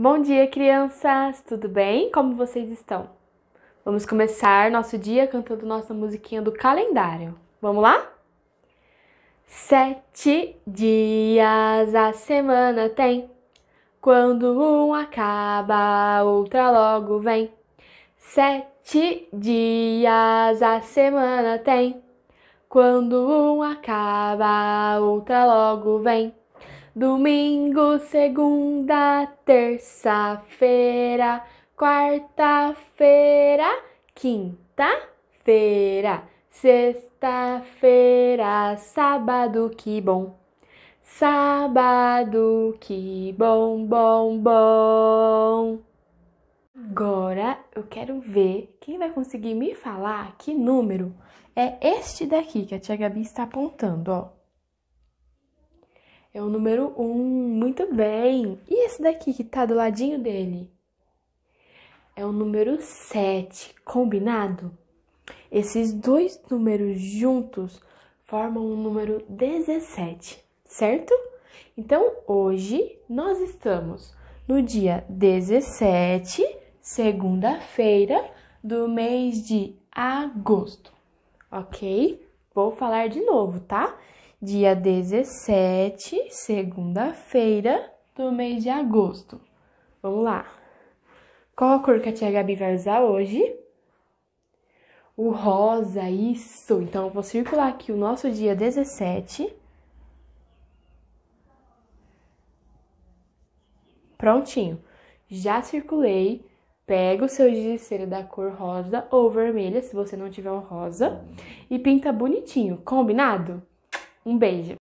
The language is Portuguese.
Bom dia, crianças! Tudo bem? Como vocês estão? Vamos começar nosso dia cantando nossa musiquinha do calendário. Vamos lá? Sete dias a semana tem. Quando um acaba, outra logo vem. Sete dias a semana tem. Quando um acaba, outra logo vem. Domingo, segunda, terça-feira, quarta-feira, quinta-feira, sexta-feira, sábado, que bom. Sábado, que bom, bom, bom. Agora eu quero ver quem vai conseguir me falar que número é este daqui que a tia Gabi está apontando, ó. É o número 1. Um. Muito bem. E esse daqui que tá do ladinho dele? É o número 7. Combinado? Esses dois números juntos formam o número 17, certo? Então, hoje nós estamos no dia 17, segunda-feira do mês de agosto, ok? Vou falar de novo, tá? dia 17, segunda-feira do mês de agosto. Vamos lá. Qual a cor que a tia Gabi vai usar hoje? O rosa, isso. Então, eu vou circular aqui o nosso dia 17. Prontinho. Já circulei. Pega o seu giz de cera da cor rosa ou vermelha, se você não tiver um rosa, e pinta bonitinho, combinado? Um beijo!